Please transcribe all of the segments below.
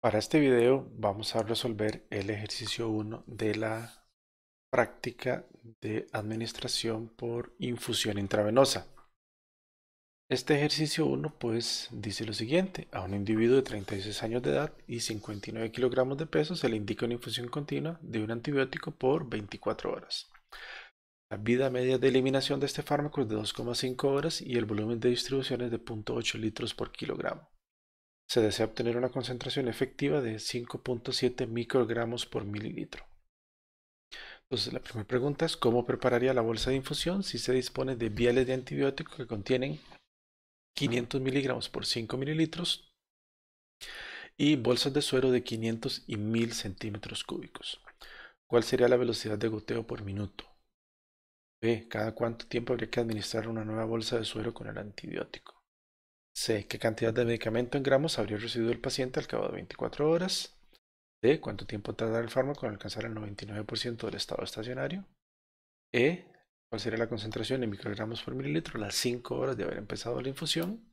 Para este video vamos a resolver el ejercicio 1 de la práctica de administración por infusión intravenosa. Este ejercicio 1 pues dice lo siguiente, a un individuo de 36 años de edad y 59 kilogramos de peso se le indica una infusión continua de un antibiótico por 24 horas. La vida media de eliminación de este fármaco es de 2,5 horas y el volumen de distribución es de 0.8 litros por kilogramo se desea obtener una concentración efectiva de 5.7 microgramos por mililitro. Entonces, la primera pregunta es, ¿cómo prepararía la bolsa de infusión si se dispone de viales de antibiótico que contienen 500 miligramos por 5 mililitros y bolsas de suero de 500 y 1000 centímetros cúbicos? ¿Cuál sería la velocidad de goteo por minuto? B. ¿Cada cuánto tiempo habría que administrar una nueva bolsa de suero con el antibiótico? C. ¿Qué cantidad de medicamento en gramos habría recibido el paciente al cabo de 24 horas? D. ¿Cuánto tiempo tardará el fármaco en alcanzar el 99% del estado estacionario? E. ¿Cuál sería la concentración en microgramos por mililitro las 5 horas de haber empezado la infusión?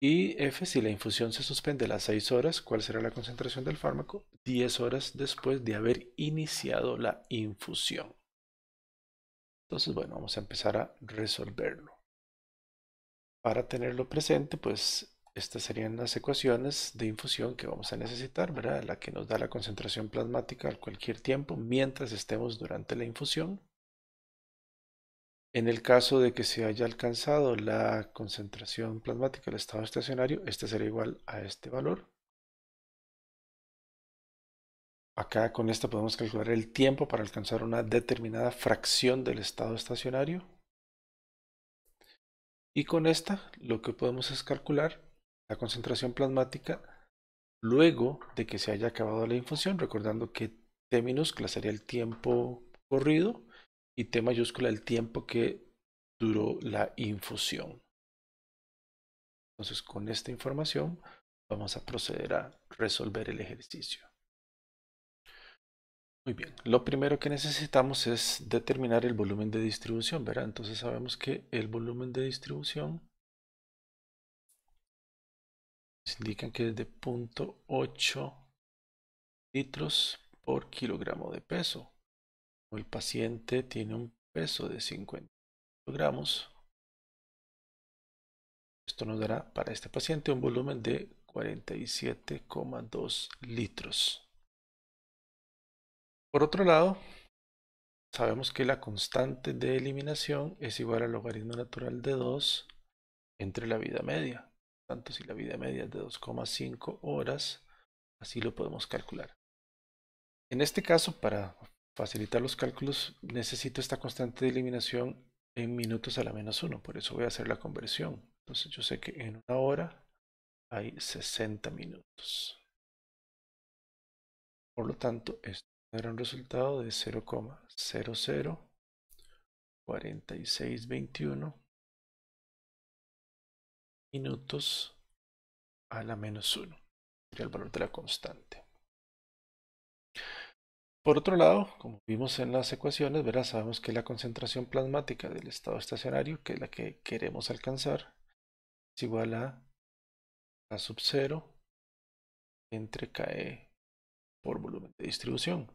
Y F. Si la infusión se suspende a las 6 horas, ¿cuál será la concentración del fármaco 10 horas después de haber iniciado la infusión? Entonces, bueno, vamos a empezar a resolverlo. Para tenerlo presente, pues estas serían las ecuaciones de infusión que vamos a necesitar, ¿verdad? La que nos da la concentración plasmática a cualquier tiempo mientras estemos durante la infusión. En el caso de que se haya alcanzado la concentración plasmática al estado estacionario, este será igual a este valor. Acá con esta podemos calcular el tiempo para alcanzar una determinada fracción del estado estacionario. Y con esta lo que podemos es calcular la concentración plasmática luego de que se haya acabado la infusión, recordando que T minúscula sería el tiempo corrido y T mayúscula el tiempo que duró la infusión. Entonces con esta información vamos a proceder a resolver el ejercicio. Muy bien, lo primero que necesitamos es determinar el volumen de distribución, ¿verdad? Entonces sabemos que el volumen de distribución nos indican que es de 0.8 litros por kilogramo de peso. El paciente tiene un peso de 50 kilogramos. Esto nos dará para este paciente un volumen de 47,2 litros. Por otro lado, sabemos que la constante de eliminación es igual al logaritmo natural de 2 entre la vida media. Tanto si la vida media es de 2,5 horas, así lo podemos calcular. En este caso, para facilitar los cálculos, necesito esta constante de eliminación en minutos a la menos 1, por eso voy a hacer la conversión. Entonces yo sé que en una hora hay 60 minutos. Por lo tanto, esto dará un resultado de 0,004621 minutos a la menos 1. Sería el valor de la constante. Por otro lado, como vimos en las ecuaciones, ¿verdad? sabemos que la concentración plasmática del estado estacionario, que es la que queremos alcanzar, es igual a A sub 0 entre KE por volumen de distribución.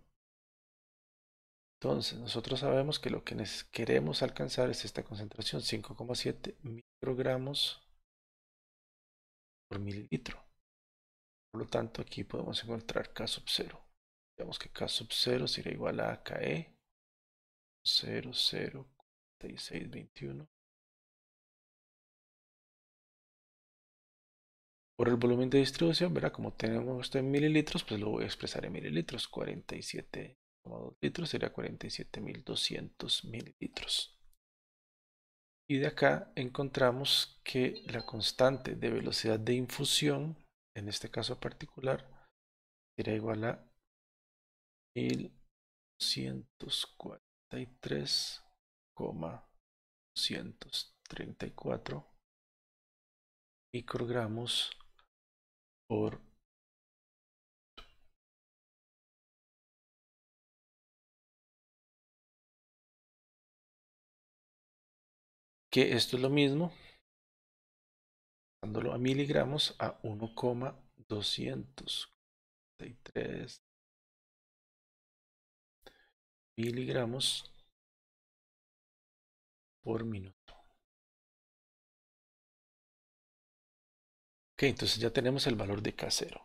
Entonces, nosotros sabemos que lo que queremos alcanzar es esta concentración, 5,7 microgramos por mililitro. Por lo tanto, aquí podemos encontrar K sub 0. Digamos que K sub 0 sería igual a KE 21. Por el volumen de distribución, verá como tenemos esto en mililitros, pues lo voy a expresar en mililitros, 47 2 litros sería 47.200 mililitros. Y de acá encontramos que la constante de velocidad de infusión, en este caso particular, será igual a 1243,234 microgramos por que esto es lo mismo, dándolo a miligramos, a 1,243 miligramos por minuto. Ok, entonces ya tenemos el valor de K0.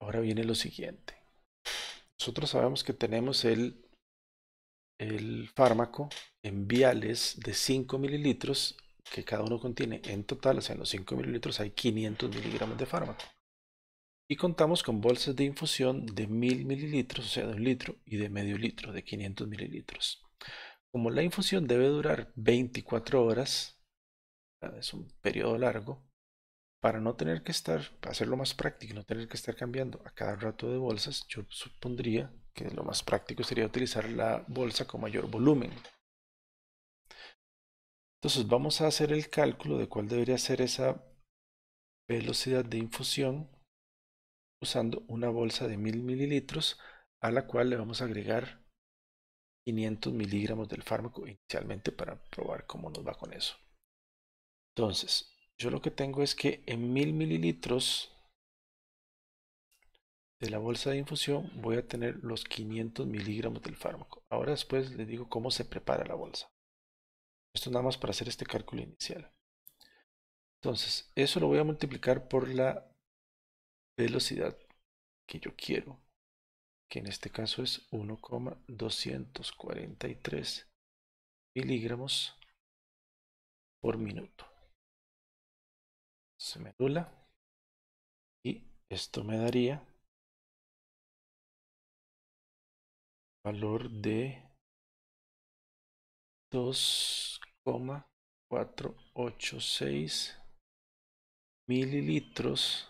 Ahora viene lo siguiente. Nosotros sabemos que tenemos el el fármaco en viales de 5 mililitros, que cada uno contiene en total, o sea, en los 5 mililitros hay 500 miligramos de fármaco. Y contamos con bolsas de infusión de 1000 mililitros, o sea, de un litro, y de medio litro, de 500 mililitros. Como la infusión debe durar 24 horas, es un periodo largo, para no tener que estar, para hacerlo más práctico, no tener que estar cambiando a cada rato de bolsas, yo supondría que lo más práctico sería utilizar la bolsa con mayor volumen. Entonces vamos a hacer el cálculo de cuál debería ser esa velocidad de infusión usando una bolsa de 1000 mililitros a la cual le vamos a agregar 500 miligramos del fármaco inicialmente para probar cómo nos va con eso. Entonces, yo lo que tengo es que en 1000 mililitros de la bolsa de infusión voy a tener los 500 miligramos del fármaco. Ahora después les digo cómo se prepara la bolsa. Esto nada más para hacer este cálculo inicial. Entonces, eso lo voy a multiplicar por la velocidad que yo quiero, que en este caso es 1,243 miligramos por minuto. Se me y esto me daría valor de 2,486 mililitros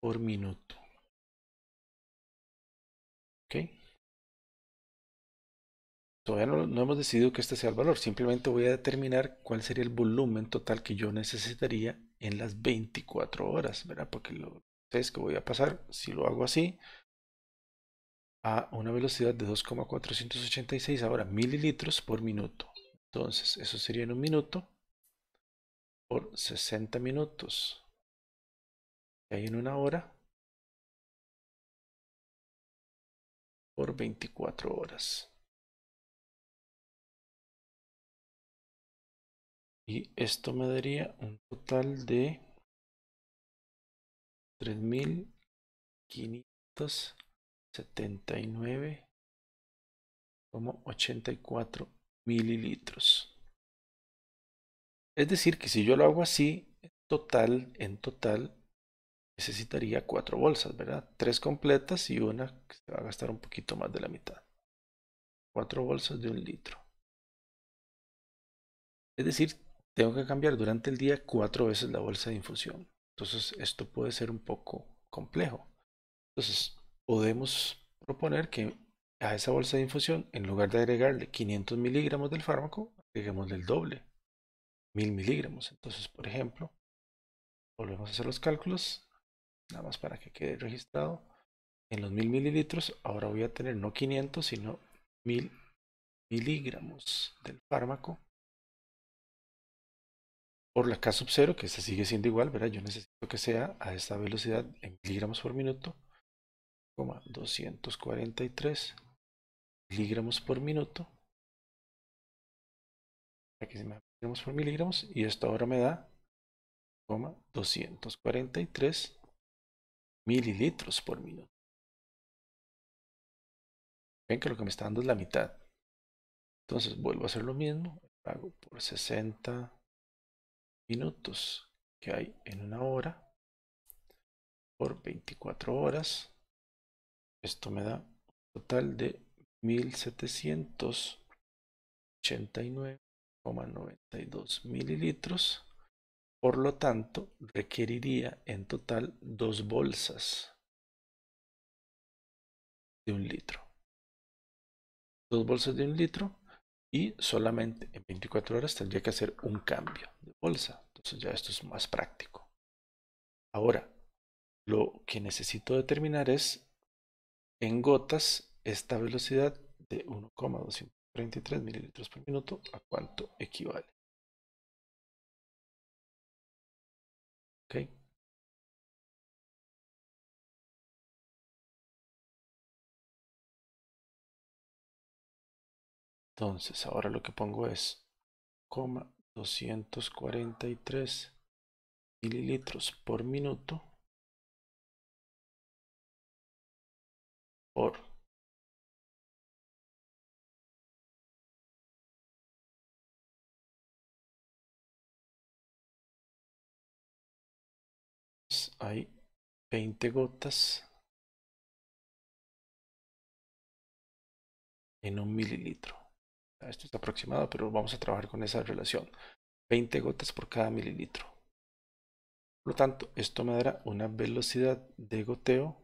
por minuto. ¿Ok? Todavía no, hemos decidido que este sea el valor, simplemente voy a determinar cuál sería el volumen total que yo necesitaría en las 24 horas, ¿verdad? Porque lo que voy a pasar, si lo hago así, a una velocidad de 2,486 ahora mililitros por minuto. Entonces, eso sería en un minuto por 60 minutos. Y en una hora por 24 horas. Y esto me daría un total de 3500 como 79,84 mililitros. Es decir, que si yo lo hago así, en total, en total, necesitaría cuatro bolsas, ¿verdad? Tres completas y una que se va a gastar un poquito más de la mitad. Cuatro bolsas de un litro. Es decir, tengo que cambiar durante el día cuatro veces la bolsa de infusión. Entonces, esto puede ser un poco complejo. Entonces, podemos proponer que a esa bolsa de infusión, en lugar de agregarle 500 miligramos del fármaco, agreguemosle el doble, 1000 miligramos. Entonces, por ejemplo, volvemos a hacer los cálculos, nada más para que quede registrado. En los 1000 mililitros, ahora voy a tener no 500, sino 1000 miligramos del fármaco por la K sub 0, que se sigue siendo igual, ¿verdad? Yo necesito que sea a esta velocidad en miligramos por minuto. 243 miligramos por minuto. Aquí se me miligramos por miligramos y esto ahora me da coma 243 mililitros por minuto. Ven que lo que me está dando es la mitad. Entonces vuelvo a hacer lo mismo. Hago por 60 minutos que hay en una hora por 24 horas esto me da un total de 1789,92 mililitros. Por lo tanto, requeriría en total dos bolsas de un litro. Dos bolsas de un litro y solamente en 24 horas tendría que hacer un cambio de bolsa. Entonces ya esto es más práctico. Ahora, lo que necesito determinar es en gotas esta velocidad de 1,233 mililitros por minuto a cuánto equivale. Okay. Entonces, ahora lo que pongo es tres mililitros por minuto por pues, hay 20 gotas en un mililitro. Ah, esto es aproximado, pero vamos a trabajar con esa relación. 20 gotas por cada mililitro. Por lo tanto, esto me dará una velocidad de goteo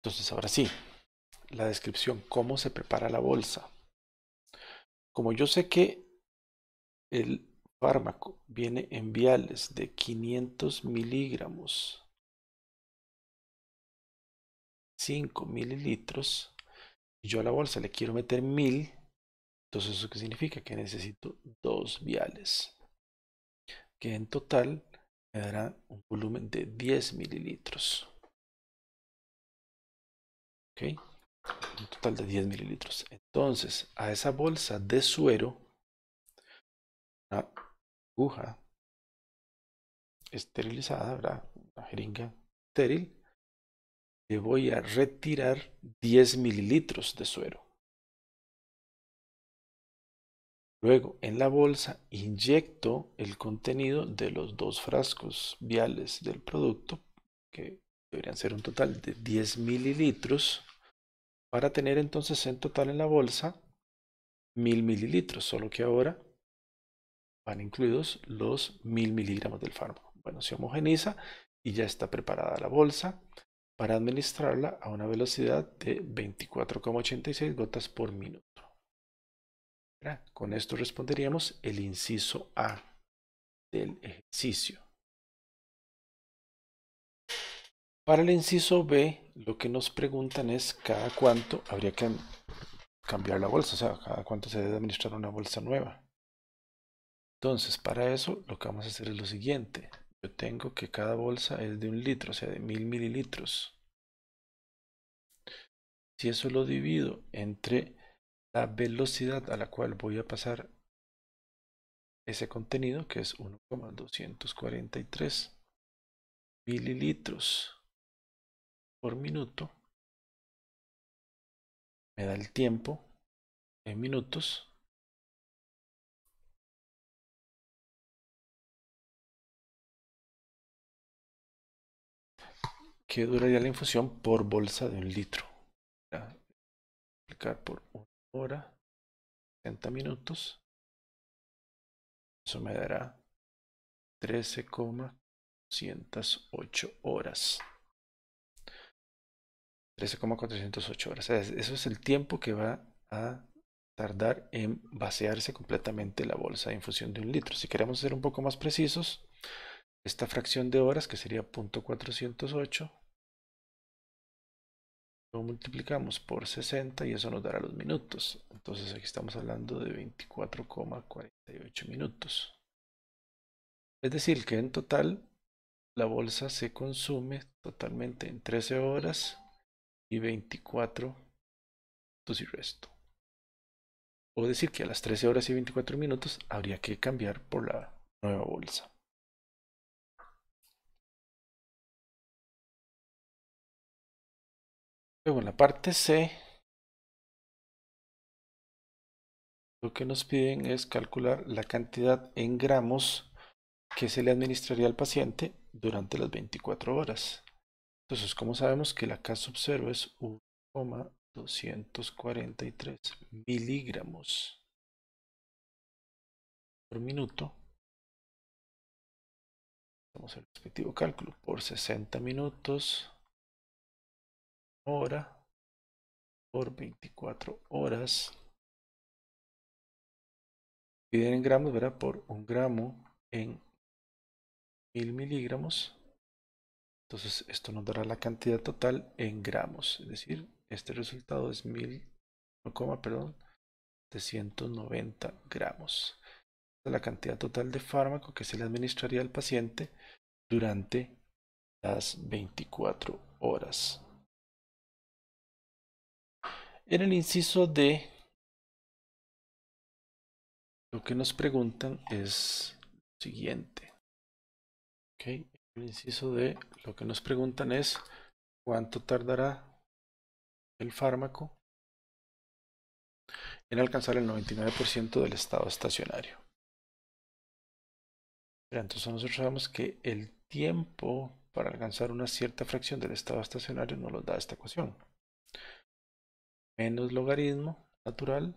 Entonces, ahora sí, la descripción, cómo se prepara la bolsa. Como yo sé que el fármaco viene en viales de 500 miligramos, 5 mililitros, y yo a la bolsa le quiero meter 1000, entonces eso qué significa que necesito dos viales, que en total me dará un volumen 10 mililitros. ¿Ok? Un total de 10 mililitros. Entonces, a esa bolsa de suero, una aguja esterilizada, ¿verdad? Una jeringa estéril, le voy a retirar 10 mililitros de suero. Luego, en la bolsa, inyecto el contenido de los dos frascos viales del producto, que deberían ser un total de 10 mililitros, para tener entonces en total en la bolsa 1000 mililitros, solo que ahora van incluidos los 1000 miligramos del fármaco. Bueno, se homogeniza y ya está preparada la bolsa para administrarla a una velocidad de 24,86 gotas por minuto. Con esto responderíamos el inciso A del ejercicio. Para el inciso B, lo que nos preguntan es cada cuánto habría que cambiar la bolsa, o sea, cada cuánto se debe administrar una bolsa nueva. Entonces, para eso lo que vamos a hacer es lo siguiente. Yo tengo que cada bolsa es de un litro, o sea, de mil mililitros. Si eso lo divido entre la velocidad a la cual voy a pasar ese contenido, que es 1,243 mililitros por minuto, me da el tiempo en minutos. que duraría la infusión por bolsa de un litro. Aplicar por hora, 60 minutos. Eso me dará 13,408 horas. 13,408 horas. Eso es el tiempo que va a tardar en vaciarse completamente la bolsa de infusión de un litro. Si queremos ser un poco más precisos, esta fracción de horas, que sería 0.408, multiplicamos por 60 y eso nos dará los minutos. Entonces aquí estamos hablando de 24,48 minutos. Es decir, que en total la bolsa se consume totalmente en 13 horas y 24 minutos y resto. O decir que a las 13 horas y 24 minutos habría que cambiar por la nueva bolsa. Luego en la parte C, lo que nos piden es calcular la cantidad en gramos que se le administraría al paciente durante las 24 horas. Entonces, como sabemos que la K sub 0 es 1,243 miligramos por minuto, hacemos el respectivo cálculo por 60 minutos hora por 24 horas. Piden en gramos, verá, Por un gramo en mil miligramos. Entonces esto nos dará la cantidad total en gramos. Es decir, este resultado es mil, coma, perdón, 790 gramos. Esta es la cantidad total de fármaco que se le administraría al paciente durante las 24 horas. En el inciso D, lo que nos preguntan es lo siguiente. Okay. En el inciso D, lo que nos preguntan es cuánto tardará el fármaco en alcanzar el 99% del estado estacionario. entonces nosotros sabemos que el tiempo para alcanzar una cierta fracción del estado estacionario no lo da esta ecuación menos logaritmo natural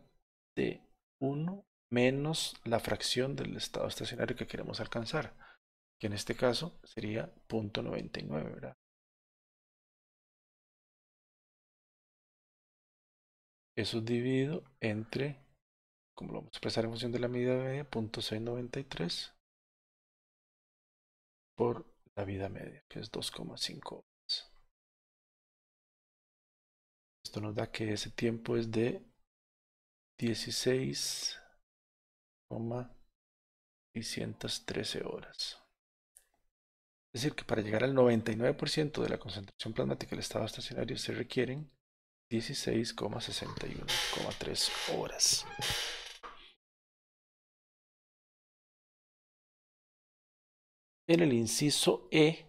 de 1 menos la fracción del estado estacionario que queremos alcanzar, que en este caso sería 0.99, ¿verdad? Eso divido entre, como lo vamos a expresar en función de la medida media, 0.693 por la vida media, que es 2,5. Esto nos da que ese tiempo es de 16,613 horas. Es decir, que para llegar al 99% de la concentración plasmática del estado estacionario se requieren 16,61,3 horas. En el inciso E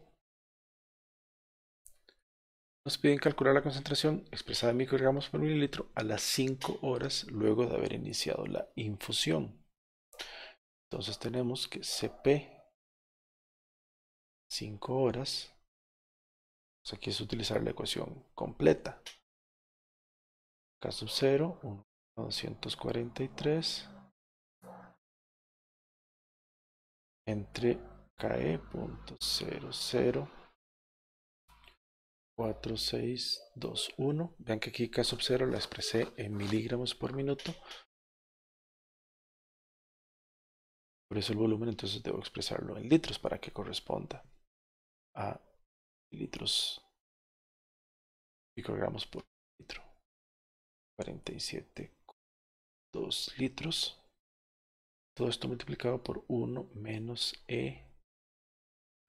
nos piden calcular la concentración expresada en microgramos por mililitro a las 5 horas luego de haber iniciado la infusión. Entonces tenemos que CP 5 horas. Pues, aquí es utilizar la ecuación completa. K sub 0, 1.243 entre KE.00 4, 6, 2, 1. Vean que aquí K sub 0 la expresé en miligramos por minuto. Por eso el volumen entonces debo expresarlo en litros para que corresponda a litros microgramos por litro. 47,2 litros. Todo esto multiplicado por 1 menos E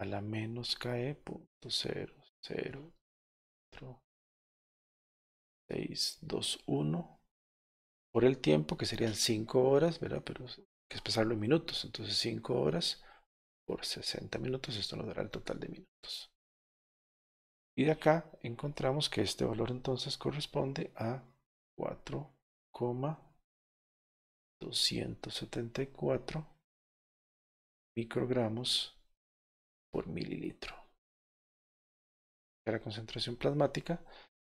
a la menos KE.00 6, 2, 1 por el tiempo, que serían 5 horas, ¿verdad? Pero hay que expresarlo en minutos. Entonces 5 horas por 60 minutos, esto nos dará el total de minutos. Y de acá encontramos que este valor entonces corresponde a 4,274 microgramos por mililitro. La concentración plasmática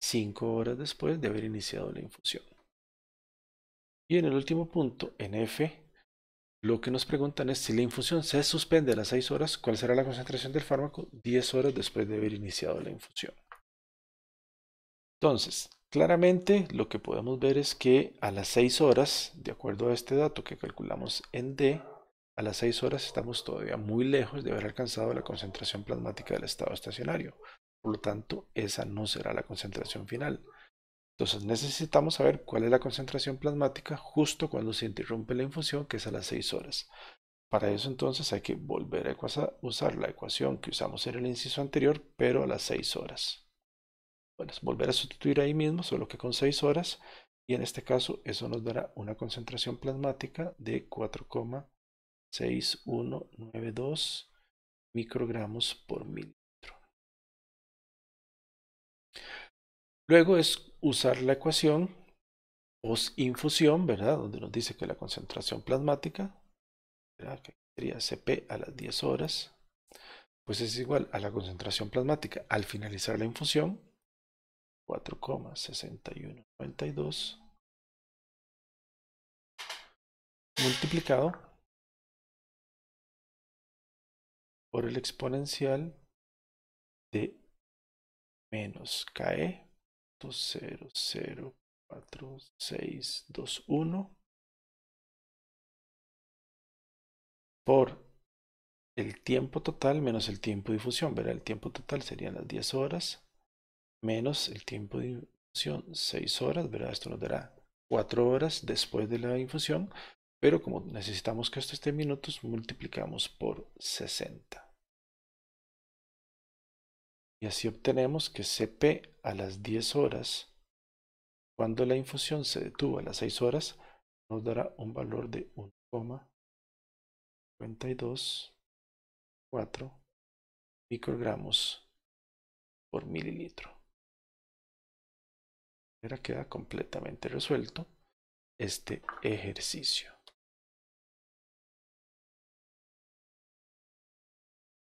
5 horas después de haber iniciado la infusión. Y en el último punto, en F, lo que nos preguntan es si la infusión se suspende a las 6 horas, ¿cuál será la concentración del fármaco 10 horas después de haber iniciado la infusión? Entonces, claramente lo que podemos ver es que a las 6 horas, de acuerdo a este dato que calculamos en D, a las 6 horas estamos todavía muy lejos de haber alcanzado la concentración plasmática del estado estacionario. Por lo tanto, esa no será la concentración final. Entonces necesitamos saber cuál es la concentración plasmática justo cuando se interrumpe la infusión, que es a las 6 horas. Para eso entonces hay que volver a usar la ecuación que usamos en el inciso anterior, pero a las 6 horas. Bueno, volver a sustituir ahí mismo, solo que con 6 horas, y en este caso eso nos dará una concentración plasmática de 4,6192 microgramos por mil. Luego es usar la ecuación post-infusión, ¿verdad? Donde nos dice que la concentración plasmática, ¿verdad? que sería Cp a las 10 horas, pues es igual a la concentración plasmática al finalizar la infusión, 4,6192 multiplicado por el exponencial de menos KE 0.04621 por el tiempo total menos el tiempo de difusión. Verá, el tiempo total serían las 10 horas menos el tiempo de infusión 6 horas. Verá, esto nos dará 4 horas después de la infusión. Pero como necesitamos que esto esté en minutos, multiplicamos por 60. Y así obtenemos que Cp a las 10 horas, cuando la infusión se detuvo a las 6 horas, nos dará un valor de 1,524 microgramos por mililitro. Ahora queda completamente resuelto este ejercicio.